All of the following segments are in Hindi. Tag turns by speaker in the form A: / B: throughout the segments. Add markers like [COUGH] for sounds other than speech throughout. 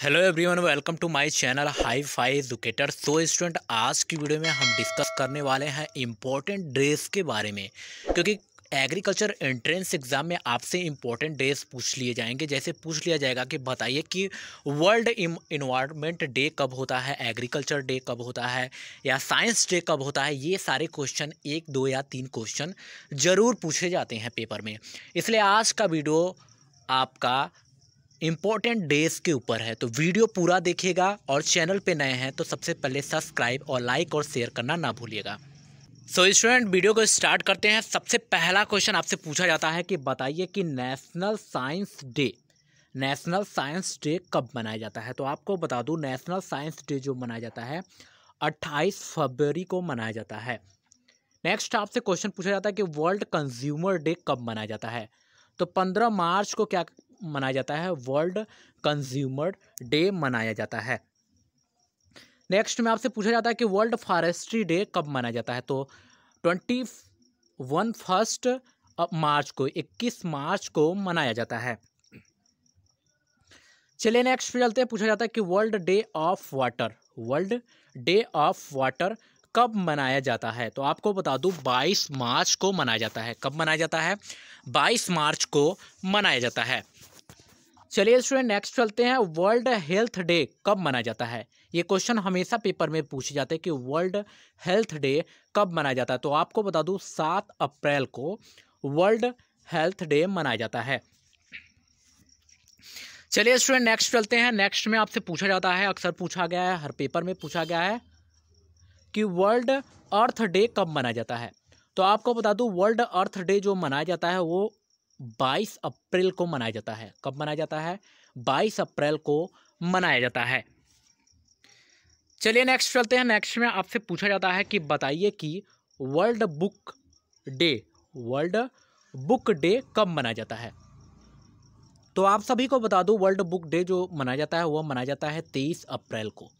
A: hello everyone welcome to my channel hi fi educator so student आज की वीडियो में हम डिस्कस करने वाले हैं इम्पोर्टेंट ड्रेस के बारे में क्योंकि एग्रीकल्चर एंट्रेंस एग्ज़ाम में आपसे इम्पोर्टेंट ड्रेस पूछ लिए जाएंगे जैसे पूछ लिया जाएगा कि बताइए कि वर्ल्ड इन्वायरमेंट डे कब होता है एग्रीकल्चर डे कब होता है या साइंस डे कब होता है ये सारे क्वेश्चन एक दो या तीन क्वेश्चन ज़रूर पूछे जाते हैं पेपर में इसलिए आज का वीडियो आपका इम्पॉर्टेंट डेज के ऊपर है तो वीडियो पूरा देखिएगा और चैनल पे नए हैं तो सबसे पहले सब्सक्राइब और लाइक और शेयर करना ना भूलिएगा सो so, स्टूडेंट वीडियो को स्टार्ट करते हैं सबसे पहला क्वेश्चन आपसे पूछा जाता है कि बताइए कि national science day national science day कब मनाया जाता है तो आपको बता दूँ नेशनल साइंस डे जो मनाया जाता है अट्ठाईस फरवरी को मनाया जाता है नेक्स्ट आपसे क्वेश्चन पूछा जाता है कि वर्ल्ड कंज्यूमर डे कब मनाया जाता है तो पंद्रह मार्च को क्या मनाया जाता है वर्ल्ड कंज्यूमर डे मनाया जाता है नेक्स्ट में आपसे पूछा जाता है कि वर्ल्ड फॉरेस्ट्री डे कब मनाया जाता है तो ट्वेंटी वन फर्स्ट मार्च को इक्कीस मार्च को मनाया जाता है चलिए नेक्स्ट चलते हैं पूछा जाता है कि world day of water world day of water कब मनाया जाता है तो आपको बता दूं 22 मार्च को मनाया जाता है कब मनाया जाता है 22 मार्च को मनाया जाता है चलिए स्टूडेंट नेक्स्ट चलते हैं वर्ल्ड हेल्थ डे कब मनाया जाता है ये क्वेश्चन हमेशा पेपर में पूछे जाते हैं कि वर्ल्ड हेल्थ डे कब मनाया जाता है तो आपको बता दूँ सात अप्रैल को वर्ल्ड हेल्थ डे मनाया जाता है चलिए स्टूडेंट नेक्स्ट चलते हैं नेक्स्ट में आपसे पूछा जाता है अक्सर पूछा गया है हर पेपर में पूछा गया है कि वर्ल्ड अर्थ डे कब मनाया जाता है तो आपको बता दूं वर्ल्ड अर्थ डे जो मनाया जाता है वो बाईस अप्रैल को मनाया जाता है कब मनाया जाता है बाईस अप्रैल को मनाया जाता है चलिए नेक्स्ट चलते हैं नेक्स्ट में आपसे पूछा जाता है कि बताइए कि world book day world book day कब मनाया जाता है तो आप सभी को बता दूं वर्ल्ड बुक डे जो मनाया जाता है वह मनाया जाता है तेईस अप्रैल को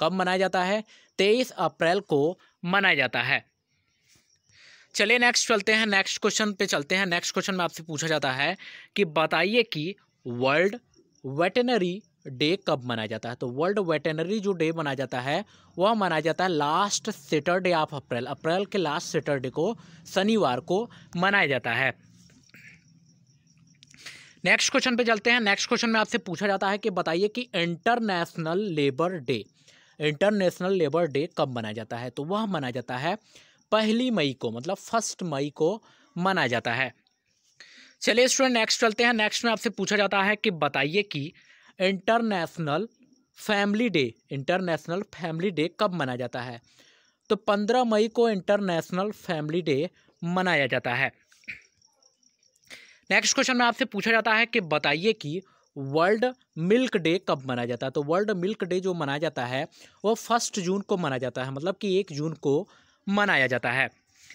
A: कब मनाया जाता है तेईस अप्रैल को मनाया जाता है चलिए नेक्स्ट चलते हैं नेक्स्ट क्वेश्चन पे चलते हैं नेक्स्ट क्वेश्चन में आपसे पूछा जाता है कि बताइए कि वर्ल्ड वेटनरी डे कब मनाया जाता है तो वर्ल्ड वेटनरी जो डे मनाया जाता है वह मनाया जाता है लास्ट सेटरडे ऑफ अप्रैल अप्रैल के लास्ट सेटरडे को शनिवार को मनाया जाता है नेक्स्ट क्वेश्चन पे चलते हैं नेक्स्ट क्वेश्चन में आपसे पूछा जाता है कि बताइए कि international labour day international labour day कब मनाया जाता है तो वह मनाया जाता है पहली मई को मतलब फर्स्ट मई को मनाया जाता है चलिए स्टूडेंट नेक्स्ट चलते हैं नेक्स्ट में आपसे पूछा जाता है कि बताइए कि international family day international family day कब मनाया जाता है तो पंद्रह मई को इंटरनेशनल फैमिली डे मनाया जाता है नेक्स्ट क्वेश्चन में आपसे पूछा जाता है कि बताइए कि वर्ल्ड मिल्क डे कब मनाया जाता है तो वर्ल्ड मिल्क डे जो मनाया जाता है वो फर्स्ट जून को मनाया जाता है मतलब कि एक जून को मनाया जाता है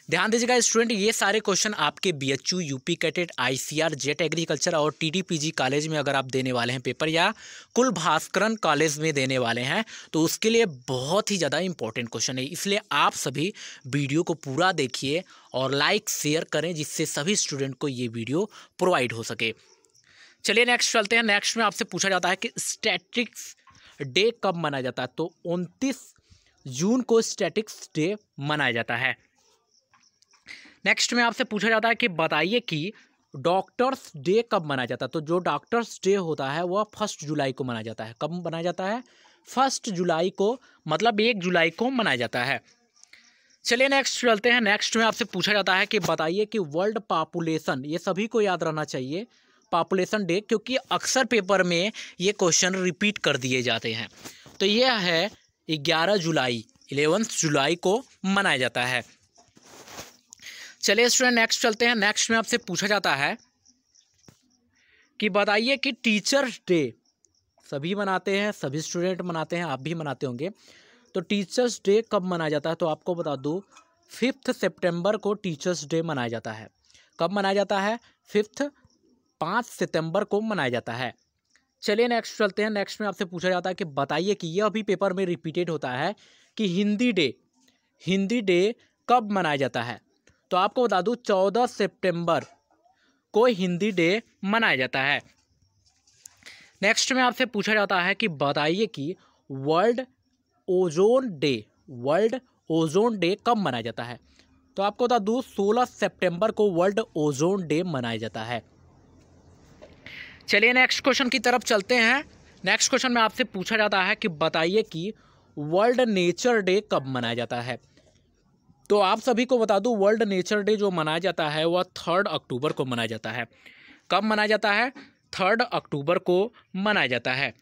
A: ध्यान दीजिएगा स्टूडेंट ये सारे क्वेश्चन आपके B H U UP CATET ICAR JET agriculture और टीडीपीजी कॉलेज में अगर आप देने वाले हैं पेपर या कुल भास्करन कॉलेज में देने वाले हैं तो उसके लिए बहुत ही ज़्यादा इंपॉर्टेंट क्वेश्चन है इसलिए आप सभी वीडियो को पूरा देखिए और लाइक शेयर करें जिससे सभी स्टूडेंट को ये वीडियो प्रोवाइड हो सके चलिए नेक्स्ट चलते हैं नेक्स्ट में आपसे पूछा जाता है कि स्टैटिक्स डे कब मनाया जाता है तो उनतीस जून को स्टैटिक्स डे मनाया जाता है नेक्स्ट में आपसे पूछा जाता है कि बताइए कि डॉक्टर्स डे कब मनाया जाता है तो जो डॉक्टर्स डे होता है वह फर्स्ट जुलाई को मनाया जाता है कब मनाया जाता है फर्स्ट जुलाई को मतलब एक जुलाई को मनाया जाता है चलिए नेक्स्ट चलते हैं नेक्स्ट में आपसे पूछा जाता है कि बताइए कि वर्ल्ड पापुलेशन ये सभी को याद रहना चाहिए पापुलेशन डे क्योंकि अक्सर पेपर में ये क्वेश्चन रिपीट कर दिए जाते हैं तो यह है ग्यारह जुलाई इलेवंथ जुलाई को मनाया जाता है चलिए स्टूडेंट नेक्स्ट चलते हैं नेक्स्ट में आपसे पूछा जाता है कि बताइए कि टीचर्स डे सभी मनाते हैं सभी स्टूडेंट मनाते हैं आप भी मनाते होंगे तो टीचर्स डे कब मनाया जाता है तो आपको बता दूँ फिफ्थ सितंबर को टीचर्स डे मनाया जाता है कब मनाया जाता है फिफ्थ पाँच सितंबर को मनाया जाता है चलिए नेक्स्ट चलते हैं नेक्स्ट में आपसे पूछा जाता है कि बताइए कि यह अभी पेपर में रिपीटेड होता है कि हिंदी डे हिंदी डे कब मनाया जाता है तो आपको बता दूँ चौदह सेप्टेम्बर को हिंदी डे मनाया जाता है नेक्स्ट में आपसे पूछा जाता है कि बताइए कि world ozone day world ozone day कब मनाया जाता है तो आपको बता दूँ सोलह सितंबर को वर्ल्ड ओजोन डे मनाया जाता है चलिए नेक्स्ट क्वेश्चन की तरफ चलते हैं नेक्स्ट क्वेश्चन में आपसे पूछा जाता है कि बताइए कि वर्ल्ड नेचर डे कब मनाया जाता है तो आप सभी को बता दूं वर्ल्ड नेचर डे जो मनाया जाता है वह थर्ड अक्टूबर को मनाया जाता है कब मनाया जाता है थर्ड अक्टूबर को मनाया जाता है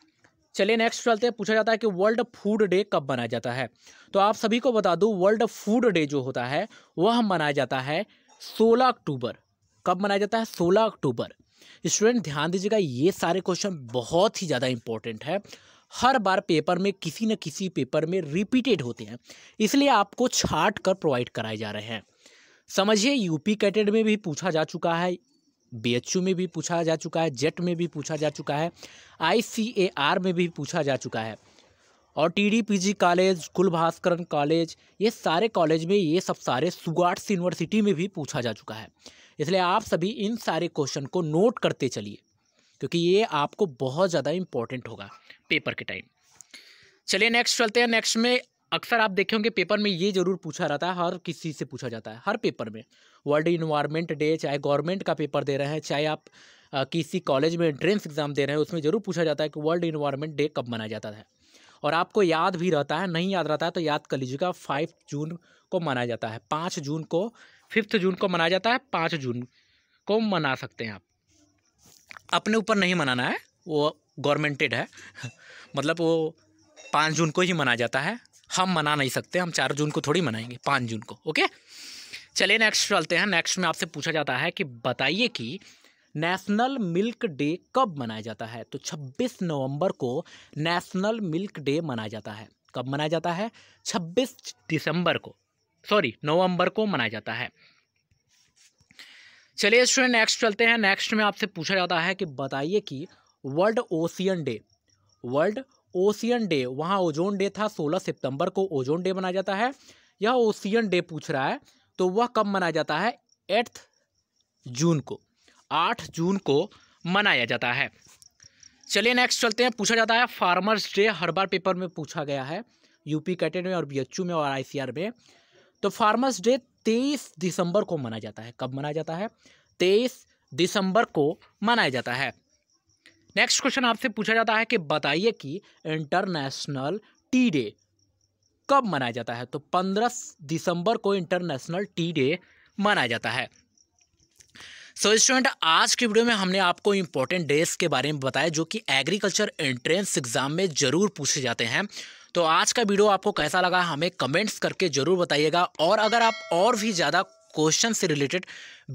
A: चलिए नेक्स्ट चलते हैं पूछा जाता है कि वर्ल्ड फूड डे कब मनाया जाता है तो आप सभी को बता दूं वर्ल्ड फूड डे जो होता है वह मनाया जाता है सोलह अक्टूबर कब मनाया जाता है सोलह अक्टूबर स्टूडेंट ध्यान दीजिएगा ये सारे क्वेश्चन बहुत ही ज़्यादा इंपॉर्टेंट है हर बार पेपर में किसी न किसी पेपर में रिपीटेड होते हैं इसलिए आपको छाट कर प्रोवाइड कराए जा रहे हैं समझिए यूपी कैटेड में भी पूछा जा चुका है बीएचयू में भी पूछा जा चुका है जेट e में भी पूछा जा चुका है आईसीएआर में भी पूछा जा चुका है और टीडीपीजी कॉलेज कुलभास्करन कॉलेज ये सारे कॉलेज में ये सब सारे सुगाट्स यूनिवर्सिटी में भी पूछा जा चुका है इसलिए आप सभी इन सारे क्वेश्चन को नोट करते चलिए क्योंकि ये आपको बहुत ज़्यादा इम्पोर्टेंट होगा पेपर के टाइम चलिए नेक्स्ट चलते हैं नेक्स्ट में अक्सर आप देखे होंगे पेपर में ये जरूर पूछा रहता है हर किसी से पूछा जाता है हर पेपर में वर्ल्ड इन्वायरमेंट डे चाहे गवर्नमेंट का पेपर दे रहे हैं चाहे आप किसी कॉलेज में एंट्रेंस एग्जाम दे रहे हैं उसमें ज़रूर पूछा जाता है कि वर्ल्ड इन्वायरमेंट डे कब मनाया जाता है और आपको याद भी रहता है नहीं याद रहता है तो याद कर लीजिएगा फाइव जून को मनाया जाता है पाँच जून को फिफ्थ जून को मनाया जाता है पाँच जून को मना सकते हैं आप अपने ऊपर नहीं मनाना है वो गवर्नमेंटेड है [LAUGHS] मतलब वो पाँच जून को ही मनाया जाता है हम मना नहीं सकते हम चार जून को थोड़ी मनाएंगे पाँच जून को ओके चलिए नेक्स्ट चलते हैं नेक्स्ट में आपसे पूछा जाता है कि बताइए कि नेशनल मिल्क डे कब मनाया जाता है तो 26 नवंबर को नेशनल मिल्क डे मनाया जाता है कब मनाया जाता है 26 दिसंबर को सॉरी नवंबर को मनाया जाता है चलिए स्टूडेंट नेक्स्ट चलते हैं नेक्स्ट में आपसे पूछा जाता है कि बताइए कि world ocean day world ocean day वहाँ ओजोन डे था 16 सितंबर को ओजोन डे मनाया जाता है यह ओशियन डे पूछ रहा है तो वह कब मनाया जाता है एट्थ जून को आठ जून को मनाया जाता है चलिए नेक्स्ट चलते हैं पूछा जाता है फार्मर्स डे हर बार पेपर में पूछा गया है यूपी कैटेड में और बी में और आईसीआर में तो फार्मर्स डे तेईस दिसंबर को मनाया जाता है कब मनाया जाता है तेईस दिसंबर को मनाया जाता है नेक्स्ट क्वेश्चन आपसे पूछा जाता है कि बताइए कि इंटरनेशनल टी डे कब मनाया जाता है तो पंद्रह दिसंबर को इंटरनेशनल टी डे मनाया जाता है सो स्टूडेंट आज की वीडियो में हमने आपको इम्पोर्टेंट डेज के बारे में बताया जो कि एग्रीकल्चर एंट्रेंस एग्जाम में ज़रूर पूछे जाते हैं तो आज का वीडियो आपको कैसा लगा हमें कमेंट्स करके ज़रूर बताइएगा और अगर आप और भी ज़्यादा क्वेश्चन से रिलेटेड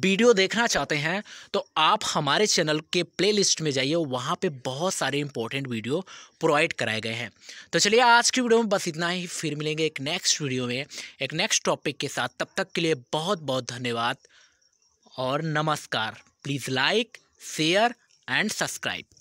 A: वीडियो देखना चाहते हैं तो आप हमारे चैनल के प्लेलिस्ट में जाइए वहाँ पे बहुत सारे इंपॉर्टेंट वीडियो प्रोवाइड कराए गए हैं तो चलिए आज की वीडियो में बस इतना ही फिर मिलेंगे एक नेक्स्ट वीडियो में एक नेक्स्ट टॉपिक के साथ तब तक के लिए बहुत बहुत धन्यवाद और नमस्कार please like share and subscribe